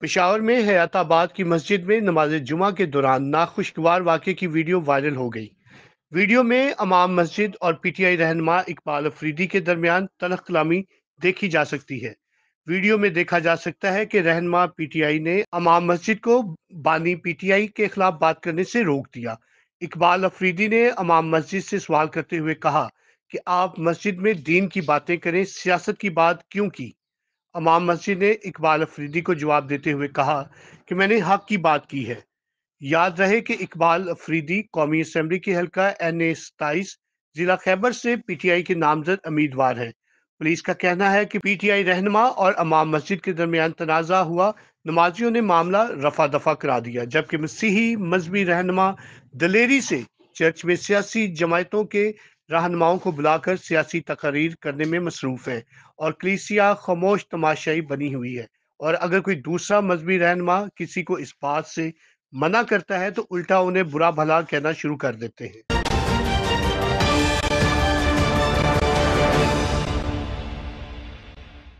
पिशावर में हयाताबाद की मस्जिद में नमाज जुमा के दौरान नाखुशगवार वाक़े की वीडियो वायरल हो गई वीडियो में अमाम मस्जिद और पीटीआई रहनमा इकबाल अफरीदी के दरमियान तलख कलामी देखी जा सकती है वीडियो में देखा जा सकता है कि रहनमा पीटीआई ने अमाम मस्जिद को बानी पीटीआई के खिलाफ बात करने से रोक दिया इकबाल अफरीदी ने अमाम मस्जिद से सवाल करते हुए कहा कि आप मस्जिद में दीन की बातें करें सियासत की बात क्यों की अमाम मस्जिद ने इकबाल अफरीदी को जवाब देते हुए कहा कि मैंने हक की बात की है याद रहे कि इकबाल अफरीदी कौमी असम्बली के हल्का एन ए सताइस जिला खैबर से पी टी आई के नामजद उम्मीदवार हैं पुलिस का कहना है कि पी टी आई रहनमा और अमाम मस्जिद के दरमियान तनाज़ा हुआ नमाजियों ने मामला रफा दफा करा दिया जबकि मसीही मजहबी रहनमा दलेरी से चर्च में सियासी जमायतों के रहनुमाओं को बुलाकर सियासी तकरीर करने में मसरूफ है और कलीसिया खामोश तमाशाई बनी हुई है और अगर कोई दूसरा मजहबी रहनमा किसी को इस बात से मना करता है तो उल्टा उन्हें बुरा भला कहना शुरू कर देते हैं